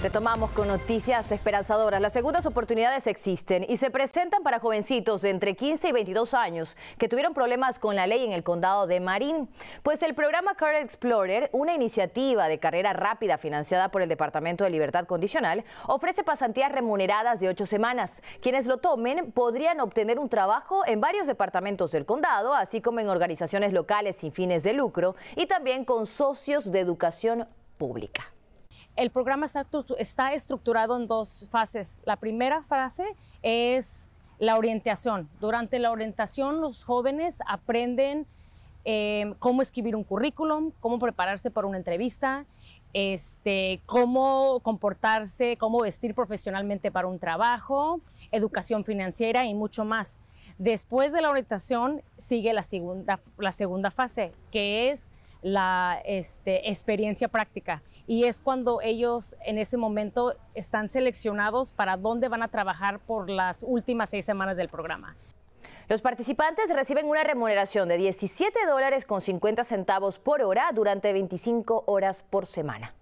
Retomamos con noticias esperanzadoras. Las segundas oportunidades existen y se presentan para jovencitos de entre 15 y 22 años que tuvieron problemas con la ley en el condado de Marín. Pues el programa Career Explorer, una iniciativa de carrera rápida financiada por el Departamento de Libertad Condicional, ofrece pasantías remuneradas de ocho semanas. Quienes lo tomen podrían obtener un trabajo en varios departamentos del condado, así como en organizaciones locales sin fines de lucro y también con socios de educación pública. El programa está, estructurado en dos fases. La primera fase es la orientación. Durante la orientación los jóvenes aprenden em, cómo escribir un currículum, cómo prepararse para una entrevista, este, cómo comportarse, cómo vestir profesionalmente para un trabajo, educación financiera y mucho más. Después de la orientación sigue la segunda, la segunda fase, que es la este, experiencia práctica. Y es cuando ellos en ese momento están seleccionados para dónde van a trabajar por las últimas seis semanas del programa. Los participantes reciben una remuneración de 17 dólares con 50 centavos por hora durante 25 horas por semana.